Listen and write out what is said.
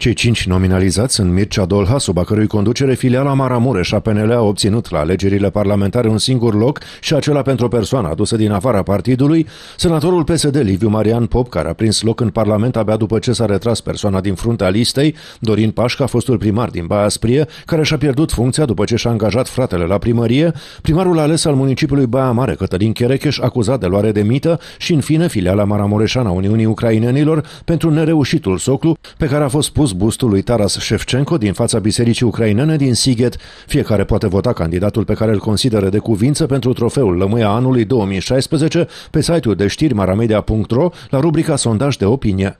Cei cinci nominalizați în Mircea Dolha, sub a cărui conducere filiala Maramureș a PNL a obținut la alegerile parlamentare un singur loc și acela pentru o persoană adusă din afara partidului, senatorul PSD Liviu Marian Pop, care a prins loc în Parlament abia după ce s-a retras persoana din fruntea listei, Dorin Pașca, fostul primar din Baia Sprie, care și-a pierdut funcția după ce și-a angajat fratele la primărie, primarul ales al municipiului Baia Mare, Cătălin Cherecheș, acuzat de luare de mită și, în fine, filiala Maramureșana Uniunii Ucrainenilor pentru nereușitul soclu pe care a fost pus ajuns bustul lui Taras Shevchenko din fața bisericii ucrainene din Siget, Fiecare poate vota candidatul pe care îl consideră de cuvință pentru trofeul Lămâia anului 2016 pe site-ul de știri maramedia.ro la rubrica Sondaj de opinie.